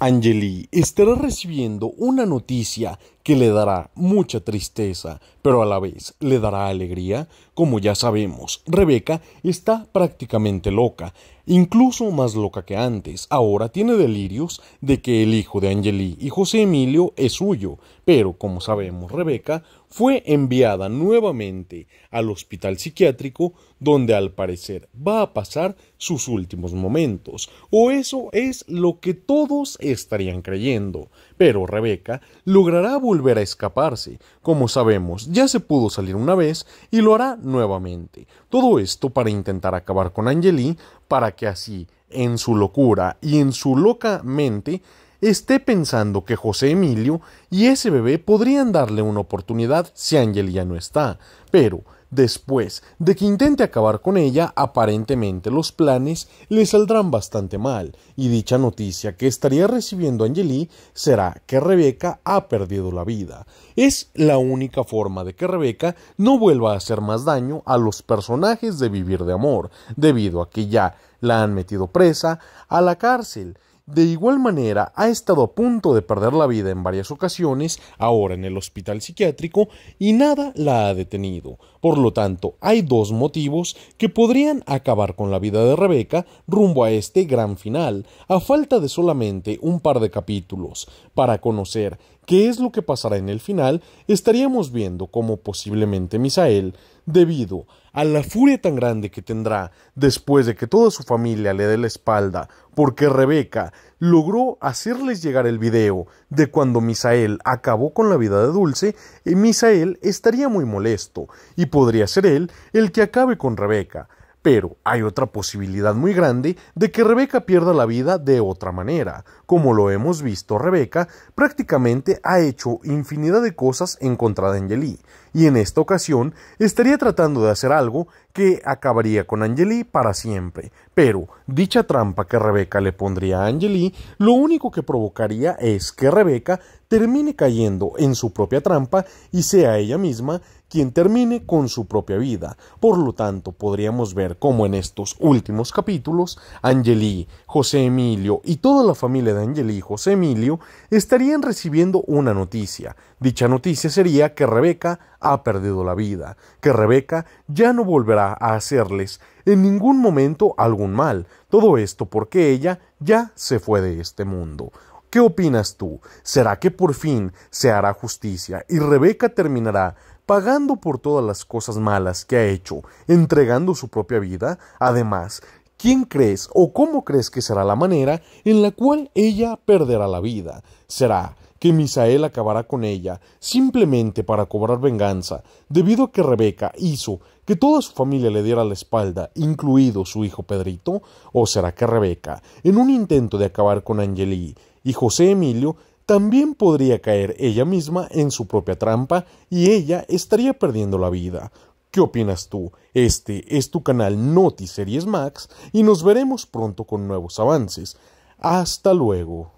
Angeli estará recibiendo una noticia que le dará mucha tristeza, pero a la vez le dará alegría. Como ya sabemos, Rebeca está prácticamente loca, incluso más loca que antes. Ahora tiene delirios de que el hijo de Angelí y José Emilio es suyo, pero como sabemos, Rebeca fue enviada nuevamente al hospital psiquiátrico donde al parecer va a pasar sus últimos momentos, o eso es lo que todos estarían creyendo. Pero Rebeca logrará volver a escaparse. Como sabemos, ya se pudo salir una vez y lo hará nuevamente. Todo esto para intentar acabar con Angeli, para que así, en su locura y en su loca mente, esté pensando que José Emilio y ese bebé podrían darle una oportunidad si Angeli ya no está. Pero Después de que intente acabar con ella, aparentemente los planes le saldrán bastante mal, y dicha noticia que estaría recibiendo Angeli será que Rebeca ha perdido la vida. Es la única forma de que Rebeca no vuelva a hacer más daño a los personajes de Vivir de Amor, debido a que ya la han metido presa a la cárcel, de igual manera, ha estado a punto de perder la vida en varias ocasiones, ahora en el hospital psiquiátrico, y nada la ha detenido. Por lo tanto, hay dos motivos que podrían acabar con la vida de Rebeca rumbo a este gran final, a falta de solamente un par de capítulos. Para conocer qué es lo que pasará en el final, estaríamos viendo cómo posiblemente Misael, debido a a la furia tan grande que tendrá después de que toda su familia le dé la espalda, porque Rebeca logró hacerles llegar el video de cuando Misael acabó con la vida de Dulce, y Misael estaría muy molesto, y podría ser él el que acabe con Rebeca. Pero hay otra posibilidad muy grande de que Rebeca pierda la vida de otra manera. Como lo hemos visto, Rebeca prácticamente ha hecho infinidad de cosas en contra de Angelí y en esta ocasión estaría tratando de hacer algo que acabaría con Angeli para siempre. Pero dicha trampa que Rebeca le pondría a Angeli lo único que provocaría es que Rebeca termine cayendo en su propia trampa y sea ella misma quien termine con su propia vida. Por lo tanto, podríamos ver cómo en estos últimos capítulos, Angelí, José Emilio y toda la familia de Angelí y José Emilio estarían recibiendo una noticia. Dicha noticia sería que Rebeca ha perdido la vida, que Rebeca ya no volverá a hacerles en ningún momento algún mal, todo esto porque ella ya se fue de este mundo. ¿Qué opinas tú? ¿Será que por fin se hará justicia y Rebeca terminará pagando por todas las cosas malas que ha hecho, entregando su propia vida? Además, ¿Quién crees o cómo crees que será la manera en la cual ella perderá la vida? ¿Será que Misael acabará con ella, simplemente para cobrar venganza, debido a que Rebeca hizo que toda su familia le diera la espalda, incluido su hijo Pedrito? ¿O será que Rebeca, en un intento de acabar con Angelí y José Emilio, también podría caer ella misma en su propia trampa y ella estaría perdiendo la vida. ¿Qué opinas tú? Este es tu canal Noti Series Max y nos veremos pronto con nuevos avances. Hasta luego.